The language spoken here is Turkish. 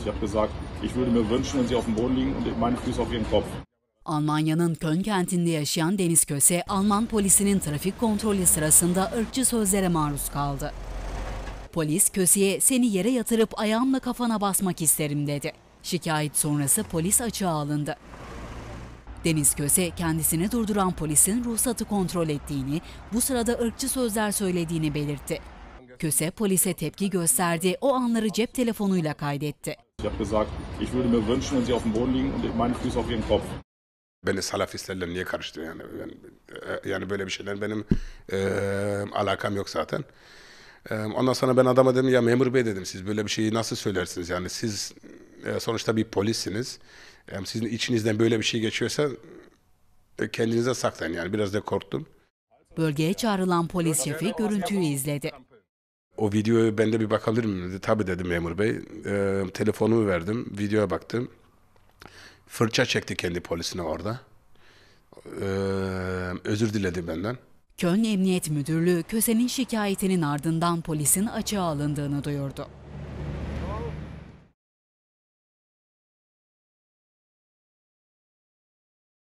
Ich habe gesagt, ich würde mir wünschen, wenn sie auf dem Boden liegen und meine Füße auf ihrem Kopf. Almanya'nın Köln kentinde yaşayan Deniz Köse, Alman polisinin trafik kontrolü sırasında ırkçı sözlere maruz kaldı. Polis Köse'ye seni yere yatırıp ayağımla kafana basmak isterim dedi. Şikayet sonrası polis açığa alındı. Deniz Köse kendisini durduran polisin ruhsatı kontrol ettiğini, bu sırada ırkçı sözler söylediğini belirtti. Köse polise tepki gösterdi. O anları cep telefonuyla kaydetti. Beni salafistlerle niye karıştı yani? E, yani böyle bir şeyler benim e, alakam yok zaten. E, ondan sonra ben adama dedim ya memur bey dedim siz böyle bir şeyi nasıl söylersiniz? Yani siz e, sonuçta bir polissiniz. E, sizin içinizden böyle bir şey geçiyorsa e, kendinize saklayın yani biraz da korktum. Bölgeye çağrılan polis şefi görüntüyü izledi o videoyu ben de bir bakabilir miyim dedi. Tabii dedi memur bey. E, telefonumu verdim. Videoya baktım. Fırça çekti kendi polisine orada. E, özür diledi benden. Köln Emniyet Müdürlüğü Köse'nin şikayetinin ardından polisin açığa alındığını duyurdu.